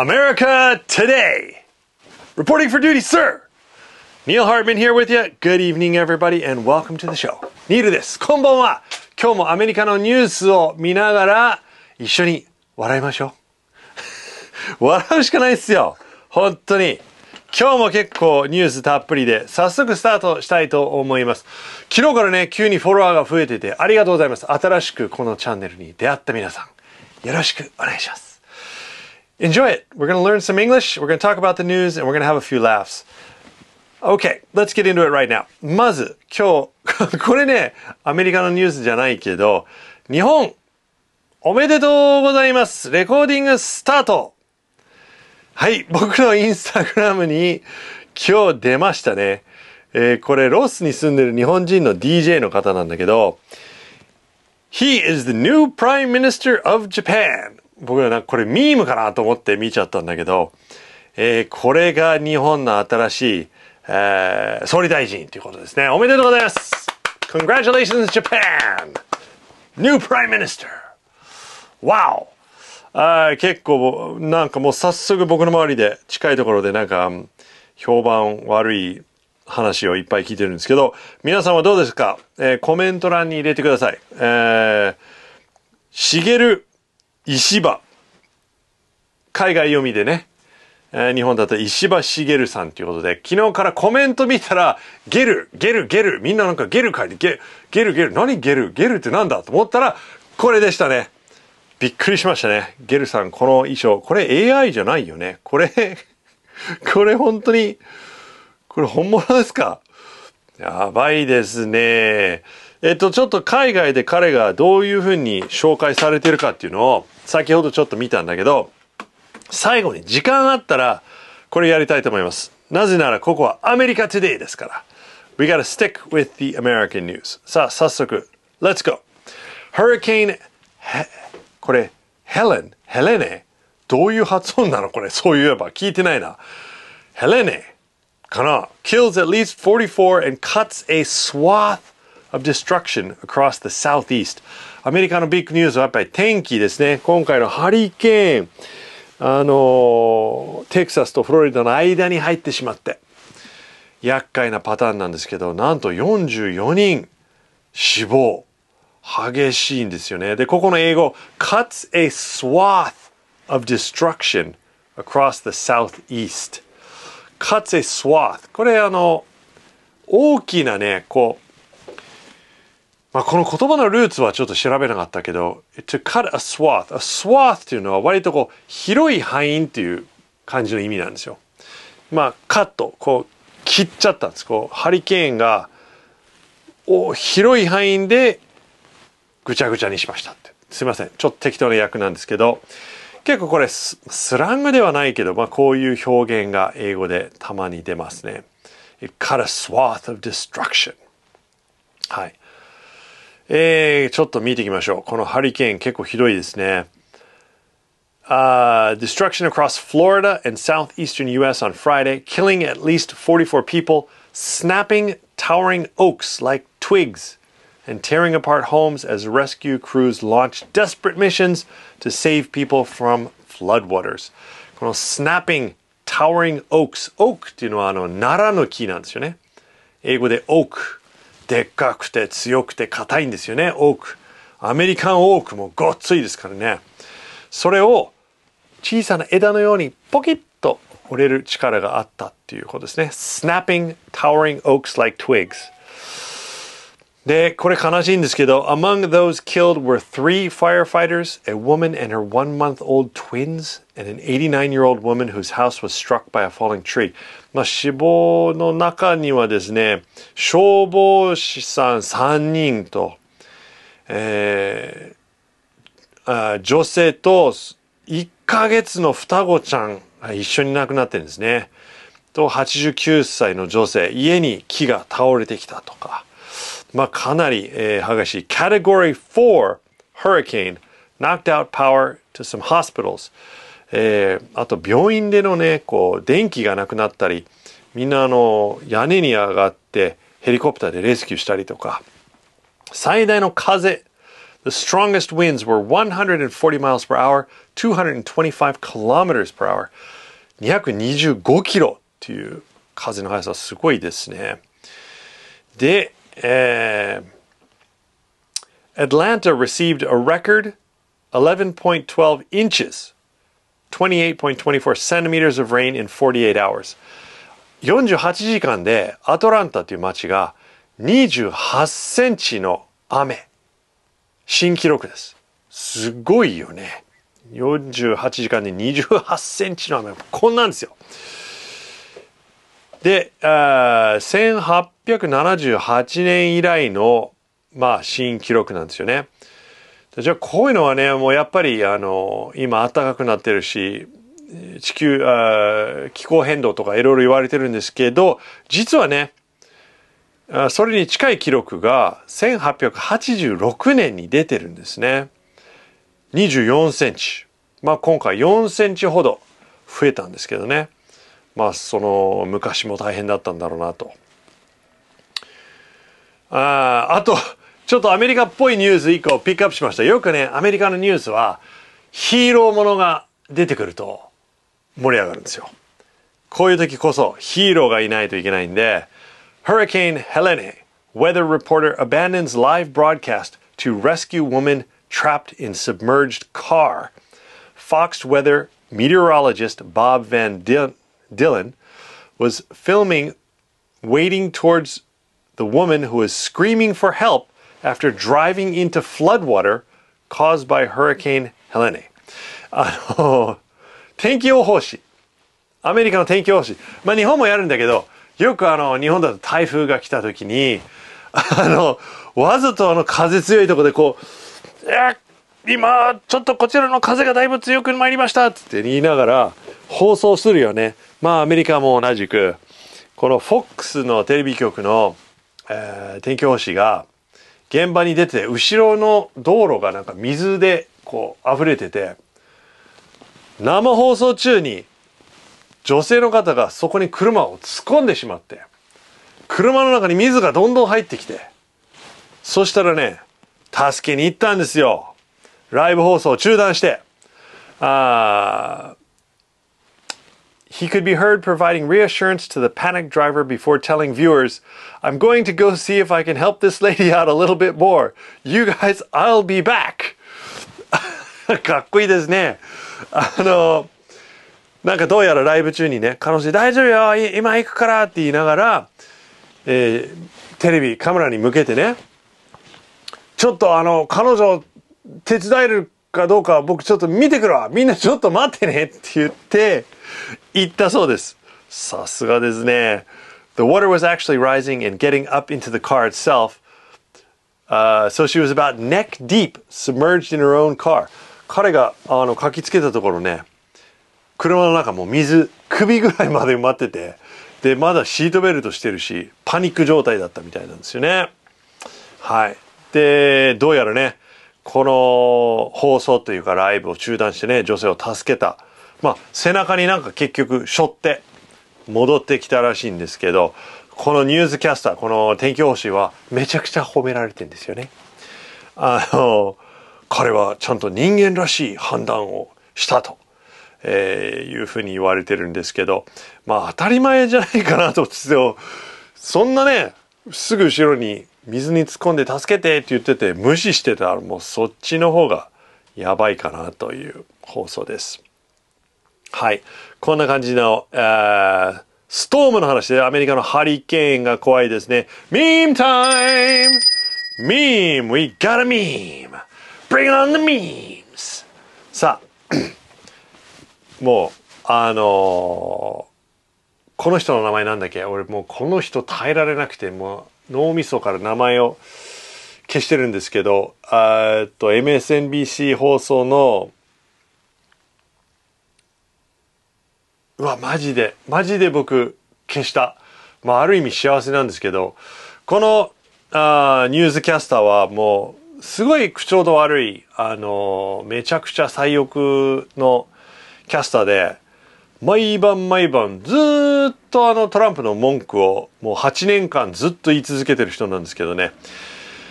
America Today. Reporting for duty, sir. Neil Hartman here with you. Good evening, everybody, and welcome to the show. ニールです。こんばんは。今日もアメリカのニュースを見ながら一緒に笑いましょう。笑うしかないっすよ。本当に。今日も結構ニュースたっぷりで早速スタートしたいと思います。昨日からね、急にフォロワーが増えててありがとうございます。新しくこのチャンネルに出会った皆さん、よろしくお願いします。Enjoy it. We're going to learn some English, we're going to talk about the news, and we're going to have a few laughs. Okay, let's get into it right now. まず、今日、これね、アメリカのニュースじゃないけど、日本、おめでとうございますレコーディングスタートはい、僕のインスタグラムに今日出ましたね。えー、これロスに住んでる日本人の DJ の方なんだけど、He is the new Prime Minister of Japan! 僕らなこれミームかなと思って見ちゃったんだけど、えー、これが日本の新しい、えー、総理大臣ということですね。おめでとうございます !Congratulations Japan!New Prime Minister!Wow! 結構なんかもう早速僕の周りで近いところでなんか評判悪い話をいっぱい聞いてるんですけど皆さんはどうですか、えー、コメント欄に入れてください。えー、しげる石場。海外読みでね、えー、日本だと石破茂さんということで、昨日からコメント見たら、ゲル、ゲル、ゲル、みんななんかゲル書いて、ゲ、ゲル、ゲル、何ゲル、ゲルってなんだと思ったら、これでしたね。びっくりしましたね。ゲルさん、この衣装、これ AI じゃないよね。これ これ本当に、これ本物ですかやばいですね。えっと、ちょっと海外で彼がどういうふうに紹介されてるかっていうのを、先ほどちょっと見たんだけど、最後に時間あったら、これやりたいと思います。なぜならここはアメリカトゥデイですから。We gotta stick with the American news. さあ、早速、Let's go! Hurricane, これ、Helen Helene? どういう発音なのこれ、そういえば聞いてないな。Helene かな ?kills at least 44 and cuts a swath of destruction across the southeast アメリカのビッグニュースはやっぱり天気ですね今回のハリケーンあのテキサスとフロリダの間に入ってしまって厄介なパターンなんですけどなんと44人死亡激しいんですよねでここの英語 cuts a swath of destruction across the southeast cuts a swath これあの大きなねこうまあ、この言葉のルーツはちょっと調べなかったけど、to cut a swath。a swath いうのは割とこう、広い範囲っていう感じの意味なんですよ。まあ、カット、こう、切っちゃったんです。こう、ハリケーンが、お広い範囲でぐちゃぐちゃにしましたって。すいません。ちょっと適当な役なんですけど、結構これスラングではないけど、まあ、こういう表現が英語でたまに出ますね。It cut a swath of destruction. はい。えー、ちょっと見ていきましょう。このハリケーン結構ひどいですね。Uh, destruction across Florida and southeastern U.S. on Friday, killing at least 44 people, snapping towering oaks like twigs, and tearing apart homes as rescue crews launch desperate missions to save people from floodwaters. この snapping towering oaks, oak っていうのはあの、ナラの木なんですよね。英語で oak。でっかくて強くて硬いんですよね、オーク。アメリカンオークもごっついですからね。それを小さな枝のようにポキッと折れる力があったっていうことですね。Snapping towering oaks like twigs. で、これ悲しいんですけど、among those killed were three firefighters, a woman and her one month old twins, and an 89 year old woman whose house was struck by a falling tree. まあ、死亡の中にはですね、消防士さん3人と、えー、あ女性と1ヶ月の双子ちゃんが一緒に亡くなってるんですね。と、89歳の女性、家に木が倒れてきたとか。まあ、かなり、えー、激しい。Category 4 Hurricane knocked out power to some hospitals、えー、あと病院でのね、こう、電気がなくなったり、みんなあの、屋根に上がってヘリコプターでレスキューしたりとか、最大の風、The strongest winds were 140 miles per hour, 225 kilometers per hour. 225キロっていう風の速さすごいですね。で、え h Atlanta received a record 11.12 inches, 28.24 centimeters of rain in 48 hours. 48時間でアトランタという街が28センチの雨。新記録です。すごいよね。48時間で28センチの雨。こんなんですよ。で、1878年以来の、まあ、新記録なんですよね。じゃあ、こういうのはね、もうやっぱり、あの、今暖かくなってるし、地球あ、気候変動とかいろいろ言われてるんですけど、実はね、それに近い記録が1886年に出てるんですね。24センチ。まあ今回4センチほど増えたんですけどね。まあその昔も大変だったんだろうなと。ああとちょっとアメリカっぽいニュース以降ピックアップしました。よくねアメリカのニュースはヒーローものが出てくると盛り上がるんですよ。こういう時こそヒーローがいないといけないんで Hurricane Helene Weather reporter abandons live broadcast to rescue woman trapped in submerged car. Fox Weather meteorologist Bob Van, D Dylan, was filming wading towards the woman who was screaming for help after driving into floodwater caused by Hurricane Helene. あの、天気予報士。アメリカの天気予報士。まあ日本もやるんだけど、よくあの、日本だと台風が来た時に、あの、わざとあの風強いとこでこう、えっ ah, 今ちょっとこちらの風がだいぶ強く参りましたって言いながら放送するよねまあアメリカも同じくこの FOX のテレビ局の、えー、天気予報士が現場に出て後ろの道路がなんか水でこう溢れてて生放送中に女性の方がそこに車を突っ込んでしまって車の中に水がどんどん入ってきてそしたらね助けに行ったんですよライブ放送を中断して、uh, He could be heard providing reassurance to the p a n i c d driver before telling viewers, I'm going to go see if I can help this lady out a little bit more. You guys, I'll be back. かっこいいですね。あの、なんかどうやらライブ中にね、彼女大丈夫よ、今行くからって言いながら、えー、テレビ、カメラに向けてね、ちょっとあの、彼女手伝えるかどうか僕ちょっと見てくるわみんなちょっと待ってねって言って行ったそうですさすがですね The water was actually rising and getting up into the car itself uh, so she was about neck deep submerged in her own car 彼があの書きつけたところね車の中も水首ぐらいまで埋まっててでまだシートベルトしてるしパニック状態だったみたいなんですよねはいでどうやらねこの放送というかライブを中断してね、女性を助けた。まあ、背中になんか結局背負って戻ってきたらしいんですけど、このニュースキャスター、この天気予報士はめちゃくちゃ褒められてんですよね。あの、彼はちゃんと人間らしい判断をしたと。えー、いうふうに言われてるんですけど、まあ当たり前じゃないかなと思っそんなね、すぐ後ろに水に突っ込んで助けてって言ってて無視してたらもうそっちの方がやばいかなという放送です。はい。こんな感じの、えー、ストームの話でアメリカのハリケーンが怖いですね。We got a meme! Bring on the memes! さあ、もう、あのー、この人の名前なんだっけ俺もうこの人耐えられなくて、もう、脳みそから名前を消してるんですけど、えっと、MSNBC 放送の、うわ、マジで、マジで僕消した。まあ、ある意味幸せなんですけど、このあニュースキャスターはもう、すごい口調の悪い、あのー、めちゃくちゃ最悪のキャスターで、毎晩毎晩ずっとあのトランプの文句をもう8年間ずっと言い続けてる人なんですけどね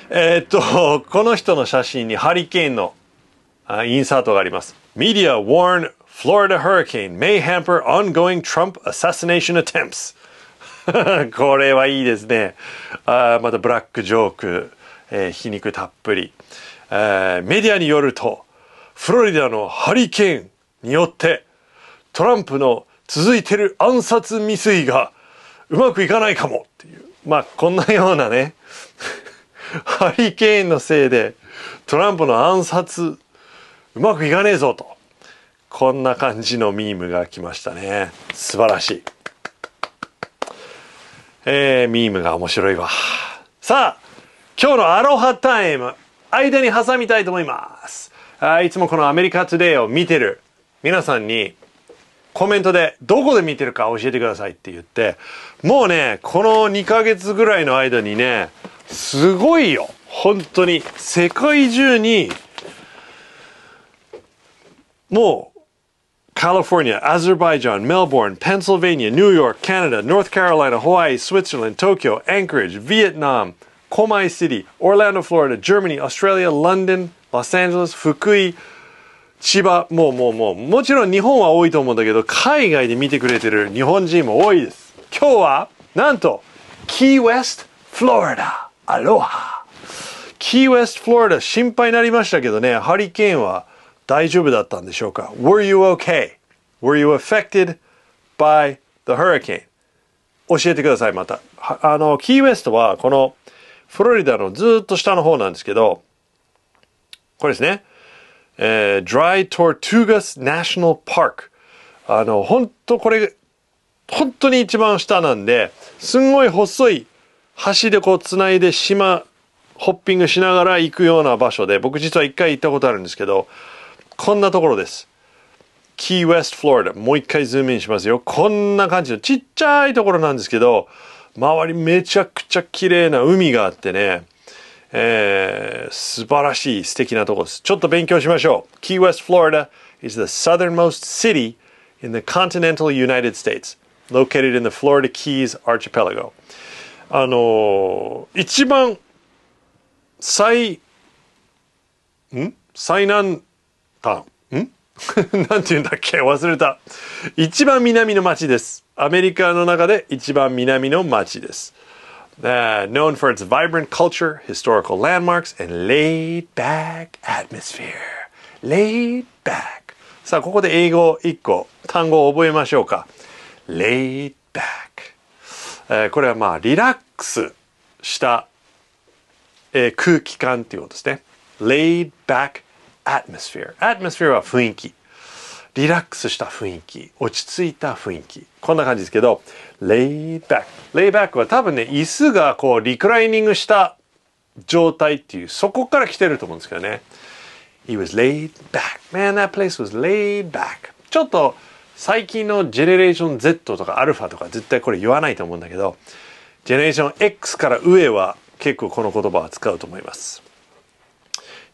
えー、っと この人の写真にハリケーンのインサートがありますメディア warn Florida hurricane may hamper ongoing Trump assassination attempts これはいいですねあまたブラックジョーク、えー、皮肉たっぷり、えー、メディアによるとフロリダのハリケーンによってトランプの続いてる暗殺未遂がうまくいかないかもっていう。まあ、こんなようなね、ハリケーンのせいでトランプの暗殺うまくいかねえぞと。こんな感じのミームが来ましたね。素晴らしい。えー、ミームが面白いわ。さあ、今日のアロハタイム、間に挟みたいと思います。あいつもこのアメリカトゥデイを見てる皆さんにコメントでどこで見てるか教えてくださいって言って、もうね、この2か月ぐらいの間にね、すごいよ。本当に世界中に、もう、カリフォルニア、アゼルバイジャン、メルボーン、ペンシルベニア、ニューヨーク、カナダ、ノースカロライナ、ホワイト、スイッツランド、東京、アンカレッジ、ヴィエトナム、コマイシティ、オーランド、フロリダ、ジェーマニー、オストラリア、ロンドン、ロサンゼルス、福井、千葉、もうもうもう、もちろん日本は多いと思うんだけど、海外で見てくれてる日本人も多いです。今日は、なんと、キーウェスト、フロリダ、アロハ。キーウェスト、フロリダ、心配になりましたけどね、ハリケーンは大丈夫だったんでしょうか ?Were you okay?Were you affected by the hurricane? 教えてください、また。あの、キーウェストは、この、フロリダのずっと下の方なんですけど、これですね。えー、Dry Tortugas National Park。あの、ほんとこれ、本当に一番下なんで、すんごい細い橋でこう繋いで島、ホッピングしながら行くような場所で、僕実は一回行ったことあるんですけど、こんなところです。キーウェストフロリダ。もう一回ズームインしますよ。こんな感じのちっちゃいところなんですけど、周りめちゃくちゃ綺麗な海があってね、えー、素晴らしい素敵なとこです。ちょっと勉強しましょう。Key West, Florida is the southernmost city in the continental United States, located in the Florida Keys archipelago. あのー、一番最、ん最南端んなんて言うんだっけ忘れた。一番南の町です。アメリカの中で一番南の町です。Uh, known for its vibrant culture, historical landmarks, and laid back atmosphere. laid back. さあ、ここで英語一個、単語を覚えましょうか。laid back、えー、これはまあ、リラックスした、えー、空気感っていうことですね。laid back atmosphere。atmosphere は雰囲気。リラックスした雰囲気落ち着いた雰囲気こんな感じですけどレイバックレイバックは多分ね椅子がこうリクライニングした状態っていうそこから来てると思うんですけどね He was laid back man that place was laid back ちょっと最近のジェネレーション Z とかアルファとか絶対これ言わないと思うんだけどジェネレーション X から上は結構この言葉は使うと思います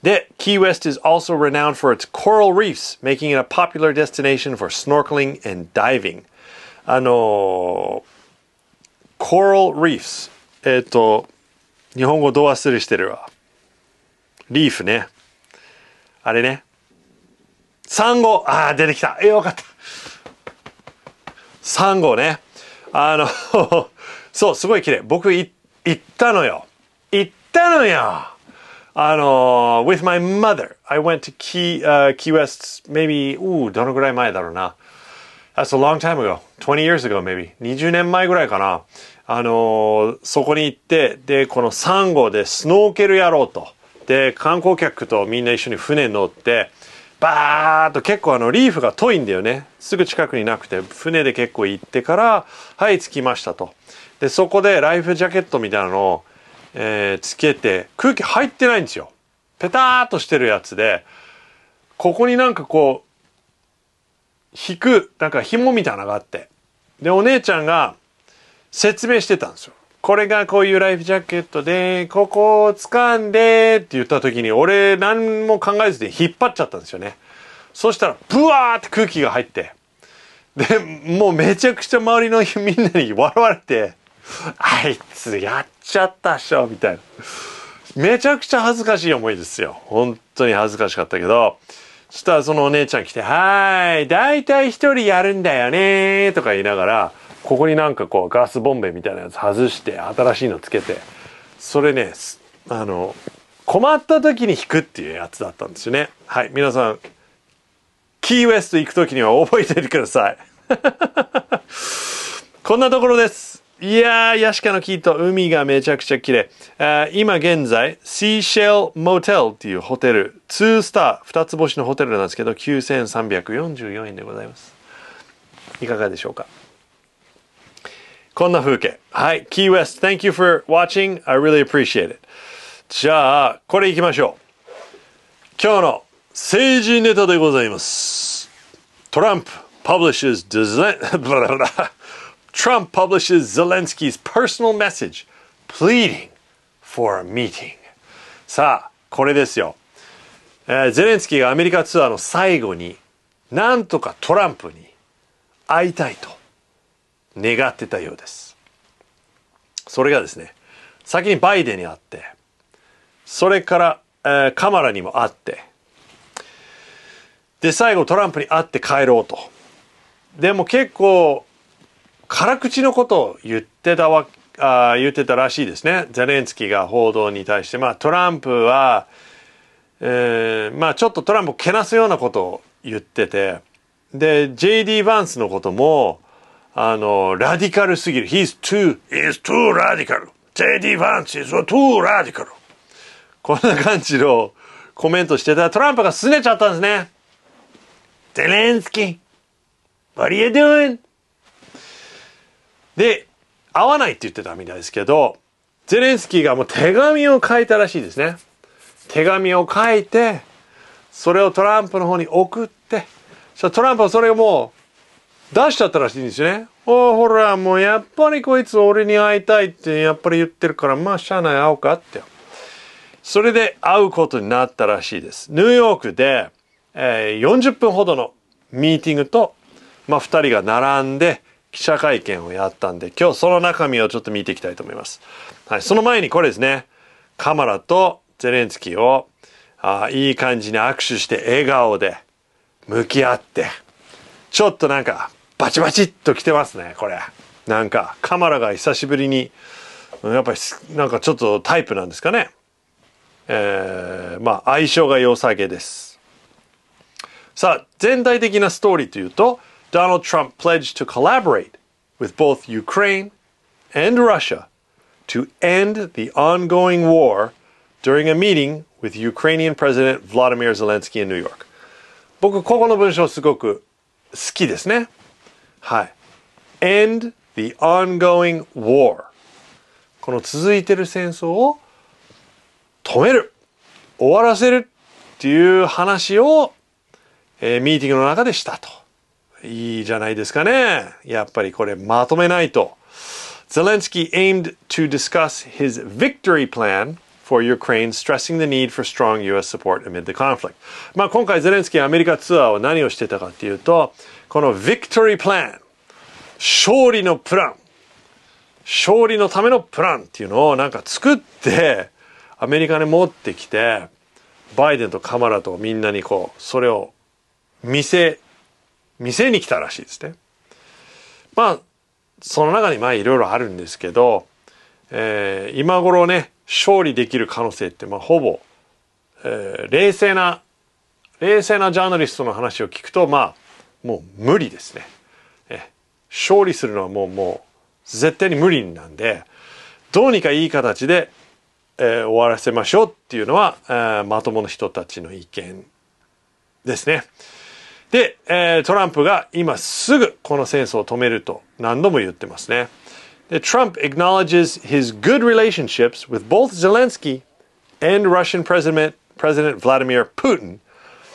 で、Key West is also renowned for its coral reefs, making it a popular destination for snorkeling and diving. あのー、coral reefs。えっ、ー、と、日本語どう忘れしてるわ。リーフね。あれね。サンゴああ、出てきた。えよかった。サンゴね。あのそう、すごい綺麗。僕い、行ったのよ。行ったのよ。あの、with my mother, I went to Key,、uh, Key West maybe, うどのぐらい前だろうな。That's a long time ago. 20 years ago maybe. 20年前ぐらいかな。あの、そこに行って、で、このサンゴでスノーケルやろうと。で、観光客とみんな一緒に船に乗って、バーッと結構あのリーフが遠いんだよねすぐ近くになくて船で結構行ってからはい着きましたとでそこでライフジャケットみたいなのをえー、つけて空気入ってないんですよ。ペターっとしてるやつで、ここになんかこう、引く、なんか紐みたいなのがあって。で、お姉ちゃんが説明してたんですよ。これがこういうライフジャケットで、ここを掴んでって言った時に、俺何も考えずに引っ張っちゃったんですよね。そしたら、ブワーって空気が入って、で、もうめちゃくちゃ周りのみんなに笑われて、あいつやっちゃったっしょみたいなめちゃくちゃ恥ずかしい思いですよ本当に恥ずかしかったけどそしたらそのお姉ちゃん来て「はーい大体一人やるんだよね」とか言いながらここになんかこうガスボンベみたいなやつ外して新しいのつけてそれねあの困った時に弾くっていうやつだったんですよねはい皆さんキーウエスト行く時には覚えていてください こんなところですいやー、ヤシカの木と海がめちゃくちゃ綺麗。え今現在、シーシェルモテルっていうホテル、2スター、2つ星のホテルなんですけど、9344円でございます。いかがでしょうかこんな風景。はい、Key West, thank you for watching. I really appreciate it. じゃあ、これいきましょう。今日の政治ネタでございます。トランプ publishes design... Trump publishes Zelensky's personal message pleading for a meeting. さあ、これですよ。えー、ゼレンスキーがアメリカツアーの最後に、なんとかトランプに会いたいと願ってたようです。それがですね、先にバイデンに会って、それから、えー、カマラにも会って、で、最後トランプに会って帰ろうと。でも結構辛口のことを言ってたわあ言ってたらしいですねゼレンスキーが報道に対して、まあ、トランプは、えーまあ、ちょっとトランプをけなすようなことを言っててで JD バンスのこともあのラディカルすぎる「He's too, h e s too radical」「JD バンス is too radical」こんな感じのコメントしてたらトランプがすねちゃったんですね。ゼレンスキー What are you doing? で、会わないって言ってたみたいですけど、ゼレンスキーがもう手紙を書いたらしいですね。手紙を書いて、それをトランプの方に送って、そトランプはそれをもう出しちゃったらしいんですよね。おほら、もうやっぱりこいつ俺に会いたいってやっぱり言ってるから、まあ、社内会おうかって。それで会うことになったらしいです。ニューヨークで、えー、40分ほどのミーティングと、まあ、2人が並んで、記者会見をやったんで、今日その中身をちょっと見ていきたいと思います。はい、その前にこれですね、カマラとゼレンスキーをあいい感じに握手して笑顔で向き合って、ちょっとなんかバチバチっと来てますね、これ。なんかカマラが久しぶりに、やっぱりなんかちょっとタイプなんですかね。えー、まあ相性が良さげです。さあ、全体的なストーリーというと、Donald Trump pledged to collaborate with both Ukraine and Russia to end the ongoing war during a meeting with Ukrainian President Vladimir Zelensky in New York. End the ongoing war. この続いてる戦争を止める。終わらせるっていう話を、えー、ミーティングの中でしたと。いいじゃないですかね。やっぱりこれまとめないと。Zelensky aimed to discuss his victory plan for Ukraine, stressing the need for strong U.S. support amid the conflict. まあ今回ゼレンスキーアメリカツアーは何をしてたかっていうと、この victory plan、勝利のプラン、勝利のためのプランっていうのをなんか作って、アメリカに持ってきて、バイデンとカマラとみんなにこう、それを見せ店に来たらしいですね。まあその中にまあいろいろあるんですけど、えー、今頃ね勝利できる可能性ってまあほぼ、えー、冷静な冷静なジャーナリストの話を聞くとまあもう無理ですね。え勝利するのはもうもう絶対に無理なんでどうにかいい形で、えー、終わらせましょうっていうのは、えー、まともな人たちの意見ですね。で、えー、トランプが今すぐこの戦争を止めると何度も言ってますね。で、Trump acknowledges his good relationships with both Zelensky and Russian President, President Vladimir Putin,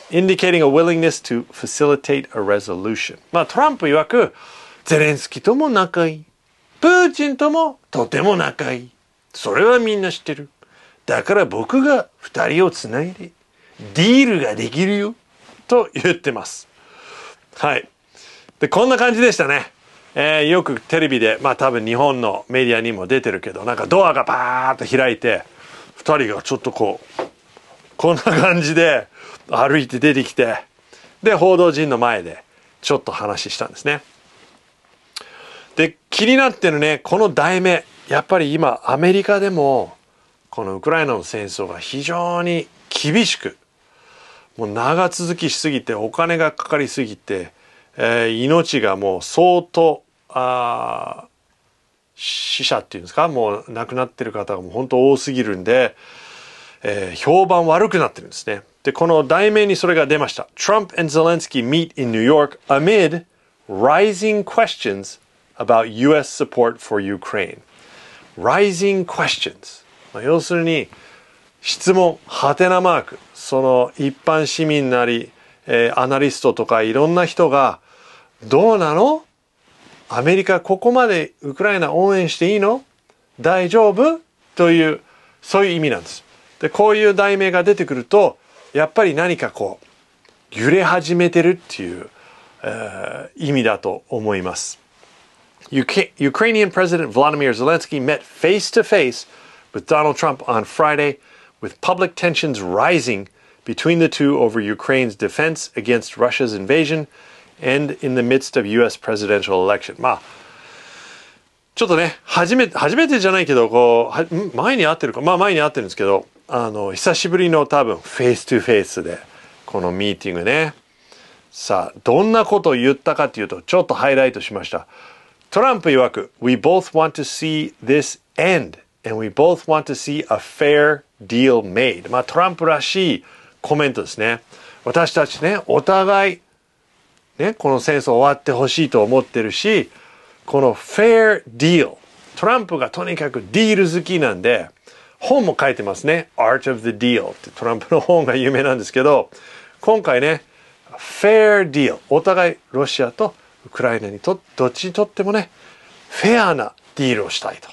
indicating a willingness to facilitate a resolution. まあ、トランプ曰く、ゼレンスキーとも仲いい。プーチンともとても仲いい。それはみんな知ってる。だから僕が二人をつないで、ディールができるよ。と言ってます。はいでこんな感じでしたねえー、よくテレビでまあ多分日本のメディアにも出てるけどなんかドアがバーッと開いて2人がちょっとこうこんな感じで歩いて出てきてで報道陣の前でちょっと話したんですね。で気になってるねこの題名やっぱり今アメリカでもこのウクライナの戦争が非常に厳しくもう長続きしすぎてお金がかかりすぎて、えー、命がもう相当あ死者っていうんですかもう亡くなってる方がもう本当多すぎるんで、えー、評判悪くなってるんですね。で、この題名にそれが出ました。Trump and Zelensky meet in New York amid rising questions about US support for Ukraine. Rising questions. まあ、要するに、質問はてなマークその一般市民なり、えー、アナリストとかいろんな人がどうなのアメリカここまでウクライナ応援していいの大丈夫というそういう意味なんです。でこういう題名が出てくるとやっぱり何かこう揺れ始めてるっていう、えー、意味だと思います。Ukrainian President Vladimir Zelensky met face to face with Donald Trump on Friday with public tensions rising between the two over Ukraine's defense against Russia's invasion and in the midst of US presidential election. まあちょっとね、初めて、初めてじゃないけど、こう、前に会ってるか、まあ前に会ってるんですけど、あの、久しぶりの多分、フェイストゥフェイスで、このミーティングね。さあ、どんなことを言ったかというと、ちょっとハイライトしました。トランプ曰く、We both want to see this end and we both want to see a fair deal made まあトランプらしいコメントですね私たちねお互いねこの戦争終わってほしいと思ってるしこの fair deal トランプがとにかくディール好きなんで本も書いてますね Art of the Deal ってトランプの本が有名なんですけど今回ね fair deal お互いロシアとウクライナにとどっちにとってもねフェアなディールをしたいと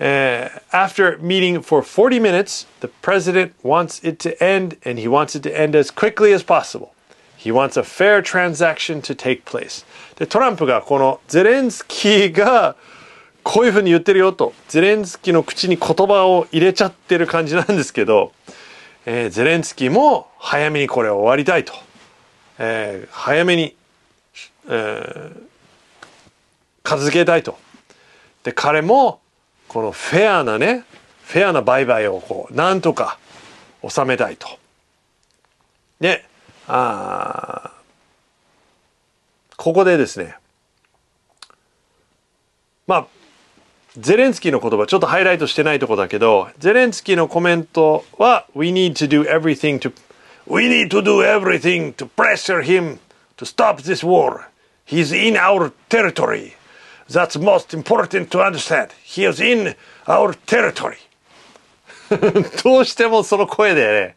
Uh, after meeting for 40 minutes, the president wants it to end, and he wants it to end as quickly as possible. He wants a fair transaction to take place. で、トランプがこのゼレンスキーがこういうふうに言ってるよと、ゼレンスキーの口に言葉を入れちゃってる感じなんですけど、えー、ゼレンスキーも早めにこれを終わりたいと。えー、早めに、えー、片付けたいと。で、彼もこのフェアなねフェアな売買をこうなんとか収めたいと。ねあここでですねまあゼレンスキーの言葉ちょっとハイライトしてないとこだけどゼレンスキーのコメントは「We need to do everything to We need to do everything to pressure him to stop this war. He's in our territory. That's most important to understand. He is in our territory. どうしてもその声でね、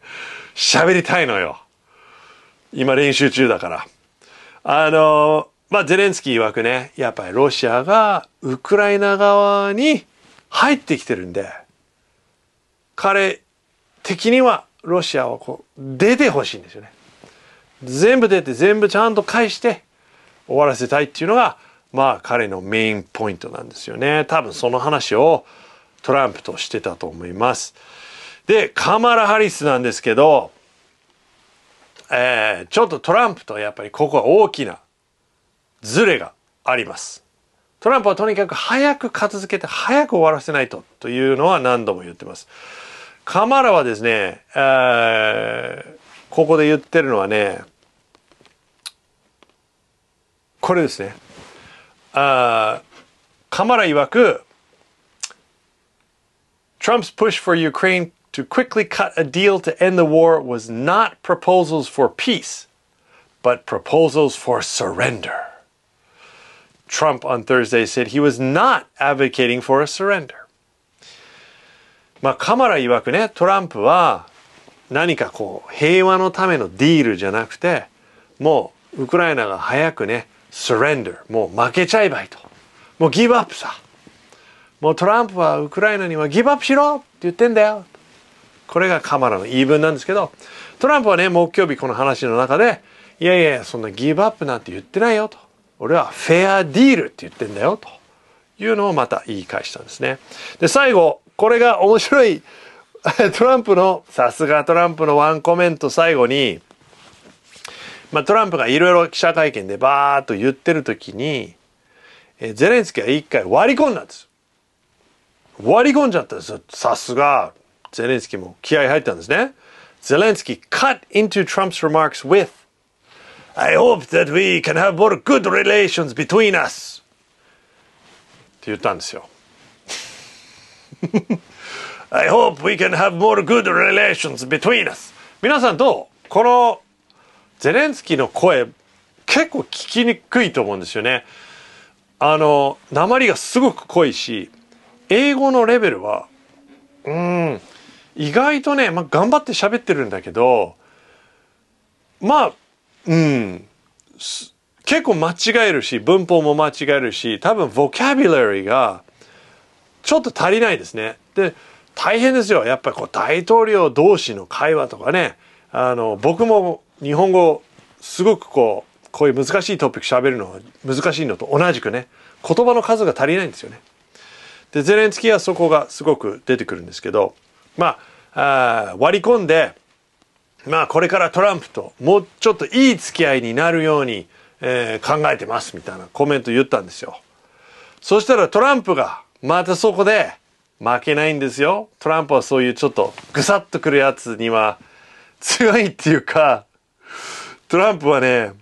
喋りたいのよ。今練習中だから。あの、まあ、ゼレンスキー曰くね、やっぱりロシアがウクライナ側に入ってきてるんで、彼的にはロシアをこう出てほしいんですよね。全部出て全部ちゃんと返して終わらせたいっていうのがまあ彼のメインポイントなんですよね。多分その話をトランプとしてたと思います。で、カマラ・ハリスなんですけど、えー、ちょっとトランプとやっぱりここは大きなズレがあります。トランプはとにかく早く片付けて早く終わらせないとというのは何度も言ってます。カマラはですね、えー、ここで言ってるのはね、これですね。Kamara Iwaku, Trump's push for Ukraine to quickly cut a deal to end the war was not proposals for peace, but proposals for surrender. Trump on Thursday said he was not advocating for a surrender. まあ、カマラ曰くね、トランプは何かこう平和のためのディールじゃなくて、もうウクライナが早くね、surrender もう負けちゃえばいいともうギブアップさもうトランプはウクライナにはギブアップしろって言ってんだよこれがカマラの言い分なんですけどトランプはね木曜日この話の中でいやいやそんなギブアップなんて言ってないよと俺はフェアディールって言ってんだよというのをまた言い返したんですねで最後これが面白い トランプのさすがトランプのワンコメント最後にまあ、トランプがいろいろ記者会見でバーっと言ってる時に、えゼレンスキーは一回割り込んだんです割り込んじゃったんですよさすがゼレンスキーも気合入ったんですねゼレンスキー cut into Trump's remarks with I hope that we can have more good relations between us って言ったんですよ I hope we can have more good relations between us 皆さんどうこのゼレンスキーの声結構聞きにくいと思うんですよね。あの、鉛がすごく濃いし、英語のレベルは、うん、意外とね、まあ、頑張って喋ってるんだけど、まあ、うん、結構間違えるし、文法も間違えるし、多分、ボキャビラリーがちょっと足りないですね。で、大変ですよ。やっぱりこう、大統領同士の会話とかね、あの、僕も日本語すごくこうこういう難しいトピック喋るの難しいのと同じくね言葉の数が足りないんですよね。でゼレンスキーはそこがすごく出てくるんですけどまああ割り込んでまあこれからトランプともうちょっといい付き合いになるように、えー、考えてますみたいなコメント言ったんですよ。そしたらトランプがまたそこで負けないんですよ。トランプはそういうちょっとぐさっとくるやつには強いっていうかトランプはね、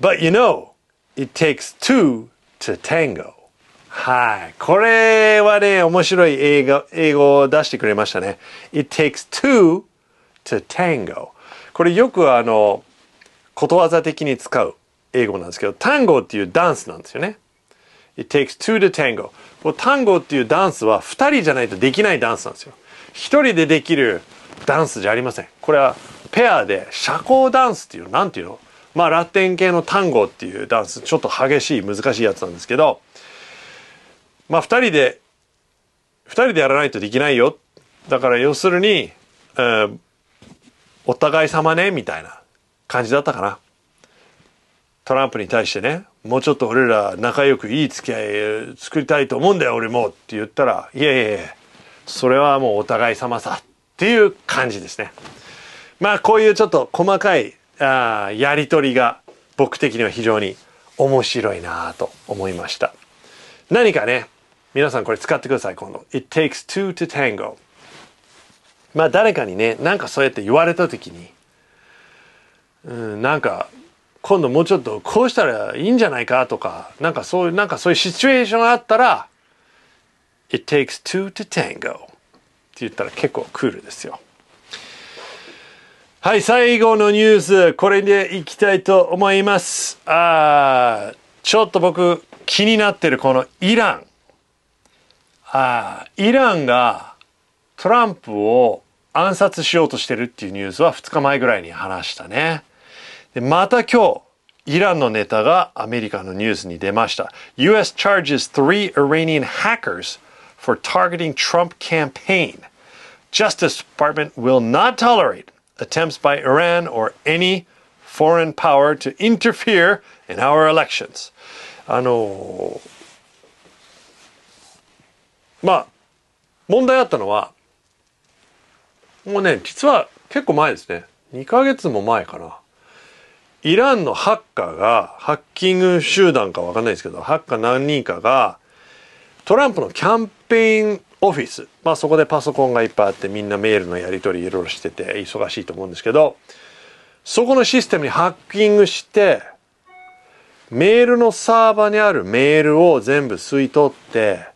But you know, it takes two to tango. はい。これはね、面白い英語英語を出してくれましたね。It takes two to tango. これよくあの、ことわざ的に使う英語なんですけど、タンゴっていうダンスなんですよね。It takes two to tango. このタンゴっていうダンスは2人じゃないとできないダンスなんですよ。1人でできるダンスじゃありません。これはペアで社交ダンスっていう何ていうのまあラテン系のタンゴっていうダンスちょっと激しい難しいやつなんですけどまあ2人で2人でやらないとできないよだから要するに、えー、お互い様ねみたいな感じだったかなトランプに対してねもうちょっと俺ら仲良くいい付き合い作りたいと思うんだよ俺もって言ったらいやいやいやそれはもうお互い様さっていう感じですね。まあこういうちょっと細かいあやり取りが僕的には非常に面白いなと思いました何かね皆さんこれ使ってください今度 It takes two to tango まあ誰かにねなんかそうやって言われた時にうんなんか今度もうちょっとこうしたらいいんじゃないかとかなんかそういうなんかそういうシチュエーションがあったら It takes two to tango って言ったら結構クールですよはい、最後のニュース、これでいきたいと思います。あちょっと僕、気になってるこのイラン。あイランがトランプを暗殺しようとしてるっていうニュースは2日前ぐらいに話したね。でまた今日、イランのネタがアメリカのニュースに出ました。US charges three Iranian hackers for targeting Trump campaign. Justice Department will not tolerate attempts by Iran or any foreign power to interfere in our elections. あのまあ、問題あったのは、もうね、実は結構前ですね。2ヶ月も前かな。イランのハッカーが、ハッキング集団かわかんないですけど、ハッカー何人かが、トランプのキャンペーンオフィス、まあ、そこでパソコンがいっぱいあってみんなメールのやり取りいろいろしてて忙しいと思うんですけどそこのシステムにハッキングしてメールのサーバーにあるメールを全部吸い取って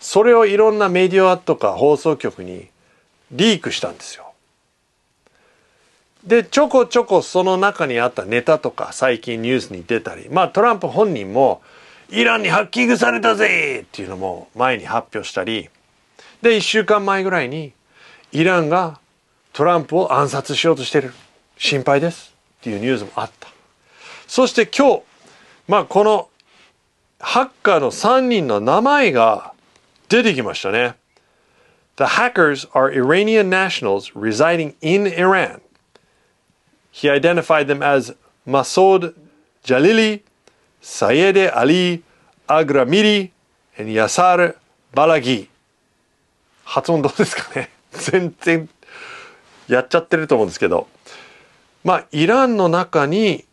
それをいろんなメディアとか放送局にリークしたんですよ。でちょこちょこその中にあったネタとか最近ニュースに出たりまあトランプ本人もイランにハッキングされたぜっていうのも前に発表したりで1週間前ぐらいにイランがトランプを暗殺しようとしてる心配ですっていうニュースもあったそして今日まあこのハッカーの3人の名前が出てきましたね The hackers are Iranian nationals residing in Iran He identified them as Masoud Jalili, Sayed Ali Agramiri, and Yasar Balagi. 発音どうですかね 全然やっちゃってると思うんですけどまあイランの中に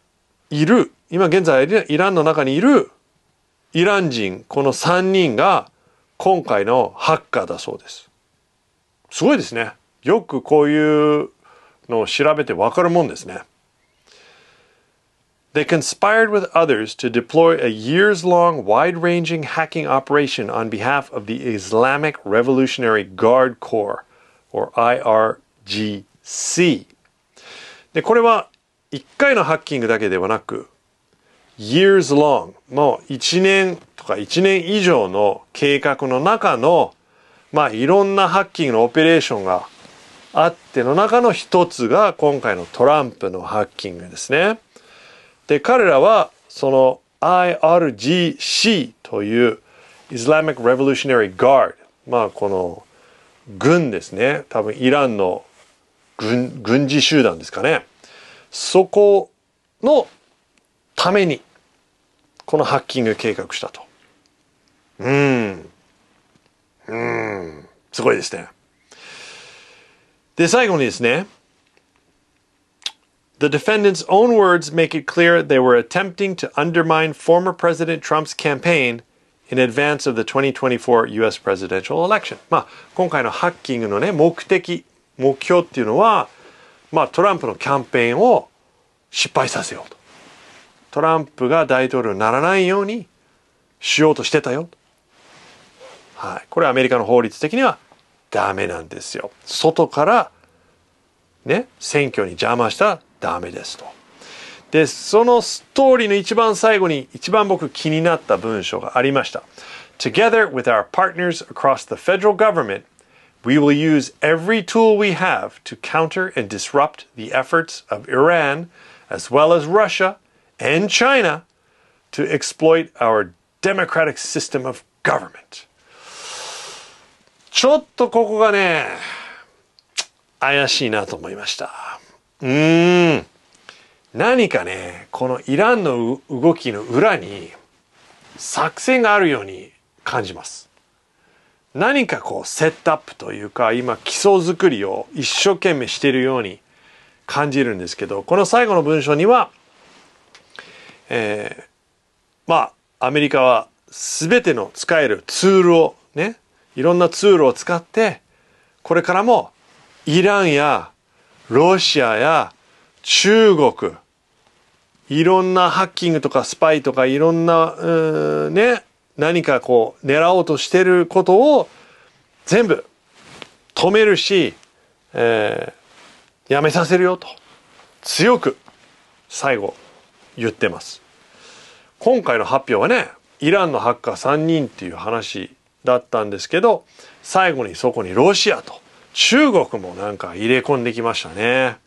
いる今現在イランの中にいるイラン人この3人が今回のハッカーだそうですすごいですねよくこういうのを調べてわかるもんですね They conspired with others to deploy a years long, wide ranging hacking operation on behalf of the Islamic Revolutionary Guard Corps, or IRGC。で、これは1回のハッキングだけではなく、years long、もう1年とか1年以上の計画の中の、まあいろんなハッキングのオペレーションがあっての中の一つが今回のトランプのハッキングですね。で、彼らはその IRGC というイスラミック・レボリューショナリー・ガード、まあこの軍ですね、多分イランの軍軍事集団ですかね、そこのためにこのハッキング計画したと。うん。うん。すごいですね。で、最後にですね、The defendants' own words make it clear they were attempting to undermine former President Trump's campaign in advance of the 2024 US presidential election. まあ、今回のハッキングのね、目的、目標っていうのは、まあ、トランプのキャンペーンを失敗させようと。トランプが大統領にならないようにしようとしてたよ。はい。これアメリカの法律的にはダメなんですよ。外からね、選挙に邪魔したダメですと。でそのストーリーの一番最後に一番僕気になった文章がありました。Together with our partners across the federal government, we will use every tool we have to counter and disrupt the efforts of Iran, as well as Russia and China, to exploit our democratic system of government. ちょっとここがね、怪しいなと思いました。うん何かねこのイランの動きの裏に作戦があるように感じます何かこうセットアップというか今基礎作りを一生懸命しているように感じるんですけどこの最後の文章には、えー、まあアメリカは全ての使えるツールをねいろんなツールを使ってこれからもイランやロシアや中国いろんなハッキングとかスパイとかいろんなうんね何かこう狙おうとしてることを全部止めるし、えー、やめさせるよと強く最後言ってます今回の発表はねイランのハッカー3人っていう話だったんですけど最後にそこにロシアと中国もなんか入れ込んできましたね。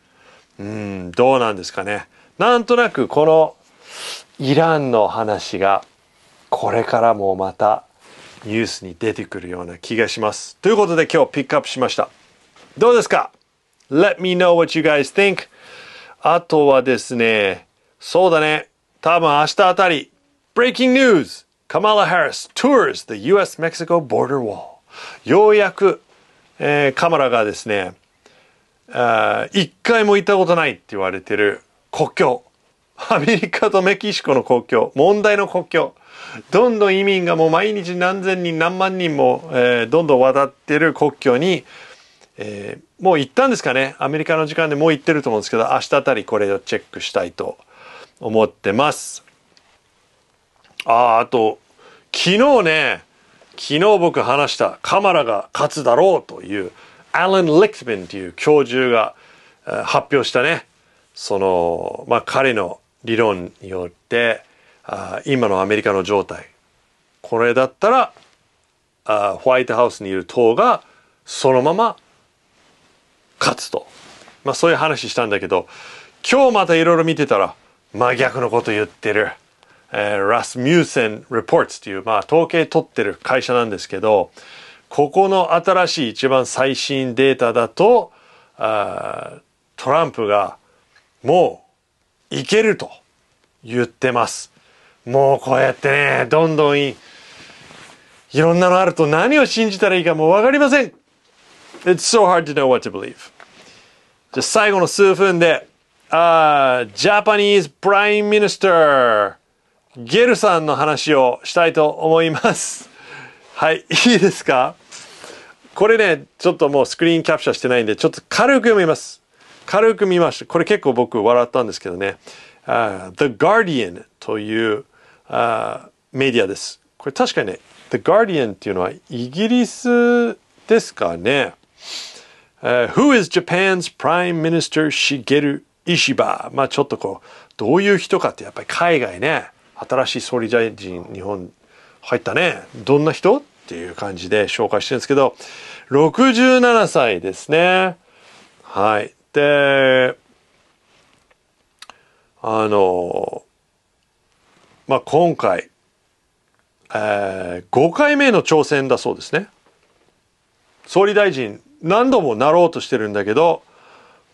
うん、どうなんですかね。なんとなくこのイランの話がこれからもまたニュースに出てくるような気がします。ということで今日ピックアップしました。どうですか ?Let me know what you guys think. あとはですね、そうだね。多分明日あたり、Breaking News! Kamala Harris tours the US-Mexico border wall. ようやくえー、カマラがですね、一回も行ったことないって言われてる国境。アメリカとメキシコの国境。問題の国境。どんどん移民がもう毎日何千人何万人も、えー、どんどん渡ってる国境に、えー、もう行ったんですかね。アメリカの時間でもう行ってると思うんですけど、明日あたりこれをチェックしたいと思ってます。ああ、あと、昨日ね、昨日僕話したカマラが勝つだろうというアラン・リクメンという教授が発表したねそのまあ彼の理論によってあ今のアメリカの状態これだったらあホワイトハウスにいる党がそのまま勝つと、まあ、そういう話したんだけど今日またいろいろ見てたら真逆のこと言ってる。えー、ラスミューセン・レポーツていう、まあ、統計取ってる会社なんですけど、ここの新しい一番最新データだと、あトランプがもういけると言ってます。もうこうやってね、どんどんいいろんなのあると何を信じたらいいかもうわかりません It's so hard to know what to believe. じゃあ最後の数分で、あ、ャパニーズ・プライム・ミ Prime Minister ゲルさんの話をしたいと思います。はい、いいですかこれね、ちょっともうスクリーンキャプチャーしてないんで、ちょっと軽く読みます。軽く見ました。これ結構僕笑ったんですけどね。Uh, The Guardian という、uh, メディアです。これ確かにね、The Guardian っていうのはイギリスですかね。Uh, Who is Japan's Prime Minister Shigeru Ishiba? まあちょっとこう、どういう人かってやっぱり海外ね。新しい総理大臣日本入ったねどんな人っていう感じで紹介してるんですけど67歳ですねはいであのまあ今回、えー、5回目の挑戦だそうですね総理大臣何度もなろうとしてるんだけど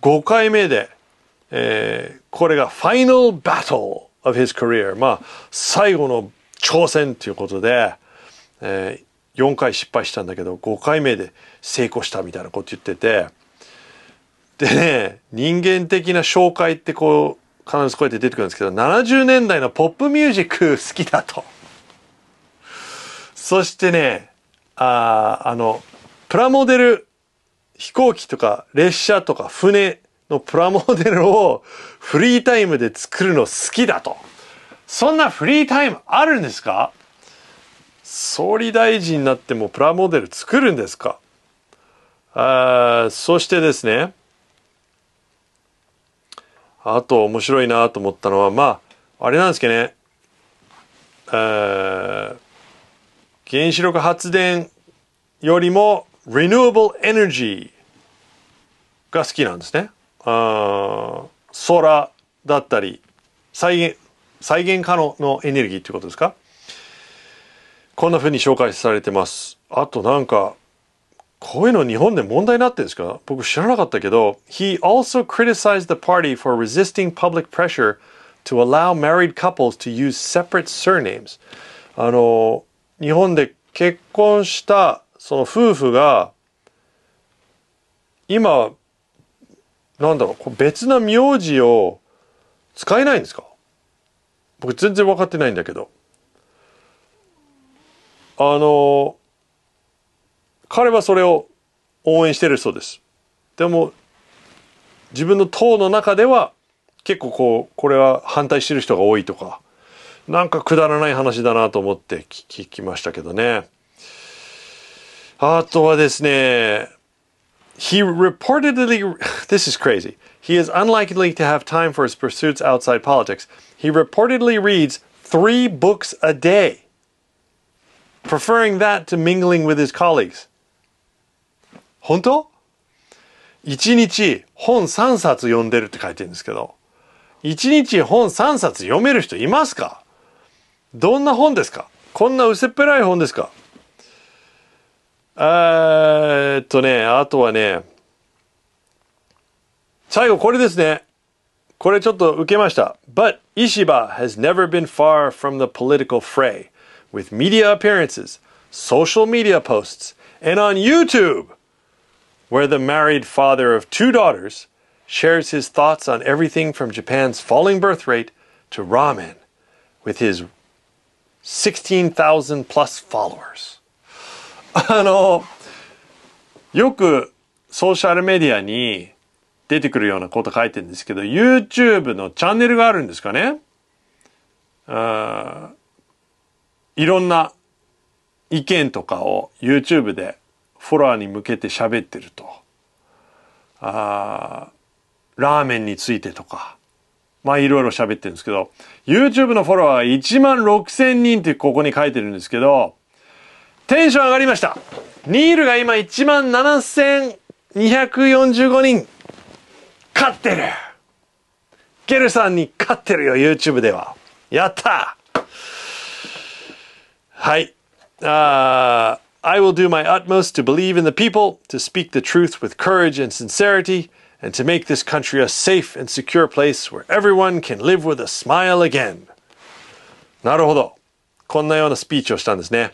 5回目で、えー、これがファイナルバトル of his career まあ最後の挑戦ということで、えー、4回失敗したんだけど5回目で成功したみたいなこと言っててでね人間的な紹介ってこう必ずこうやって出てくるんですけど70年代のポップミュージック好きだと。そしてねああのプラモデル飛行機とか列車とか船のプラモデルをフリータイムで作るの好きだと。そんなフリータイムあるんですか総理大臣になってもプラモデル作るんですかあそしてですね、あと面白いなと思ったのは、まあ、あれなんですけどね、原子力発電よりも renewable energy が好きなんですね。あ空だったり再現再現可能のエネルギーということですかこんなふうに紹介されてます。あとなんかこういうの日本で問題になってるんですか僕知らなかったけど He also criticized the party for resisting public pressure to allow married couples to use separate surnames あの日本で結婚したその夫婦が今なんだろう、別な名字を使えないんですか僕全然分かってないんだけど。あの、彼はそれを応援してるそうです。でも、自分の党の中では結構こう、これは反対してる人が多いとか、なんかくだらない話だなと思って聞きましたけどね。あとはですね、He reportedly, this is crazy, he is unlikely to have time for his pursuits outside politics. He reportedly reads three books a day, preferring that to mingling with his colleagues. honto 1日本1日本3冊読める人いますかとんな本てすかこんな薄っへらい本てすかえっとね、あとはね、最後これですね。これちょっと受けました。But Ishiba has never been far from the political fray with media appearances, social media posts, and on YouTube, where the married father of two daughters shares his thoughts on everything from Japan's falling birth rate to ramen with his 16,000 plus followers. あの、よくソーシャルメディアに出てくるようなこと書いてるんですけど、YouTube のチャンネルがあるんですかねあいろんな意見とかを YouTube でフォロワーに向けて喋ってると。あーラーメンについてとか。まあいろいろ喋ってるんですけど、YouTube のフォロワーが1万6千人ってここに書いてるんですけど、テンション上がりましたニールが今1万7245人勝ってるゲルさんに勝ってるよ YouTube ではやったはい。あ、ー I will do my utmost to believe in the people, to speak the truth with courage and sincerity, and to make this country a safe and secure place where everyone can live with a smile again. なるほど。こんなようなスピーチをしたんですね。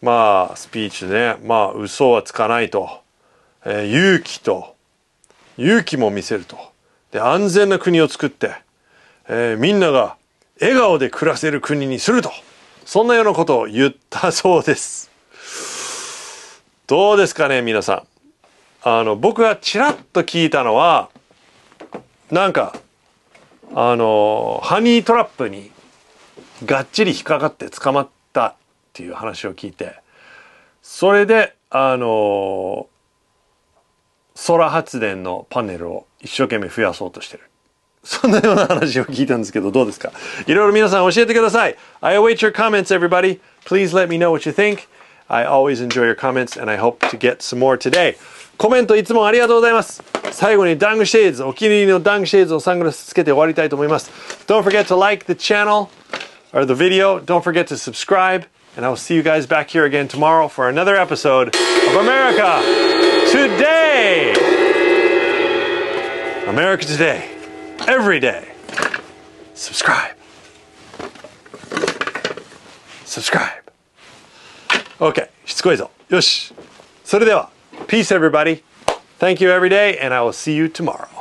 まあ、スピーチでね、まあ、嘘はつかないと、えー、勇気と、勇気も見せると。で、安全な国を作って、えー、みんなが笑顔で暮らせる国にすると。そんなようなことを言ったそうです。どうですかね、皆さん。あの、僕がちらっと聞いたのは、なんか、あの、ハニートラップにがっちり引っかかって捕まったっていう話を聞いてそれであのソラ発電のパネルを一生懸命増やそうとしてるそんなような話を聞いたんですけどどうですかいろいろ皆さん教えてください I await your comments everybody please let me know what you think I always enjoy your comments and I hope to get some more today コメントいつもありがとうございます。最後にダングシェーズ、お気に入りのダングシェーズをサングラスつけて終わりたいと思います。Don't forget to like the channel or the video. Don't forget to subscribe. and I will see you guys back here again tomorrow for another episode of America Today. America Today, every day. Subscribe. Subscribe. Okay, peace everybody. Thank you every day, and I will see you tomorrow.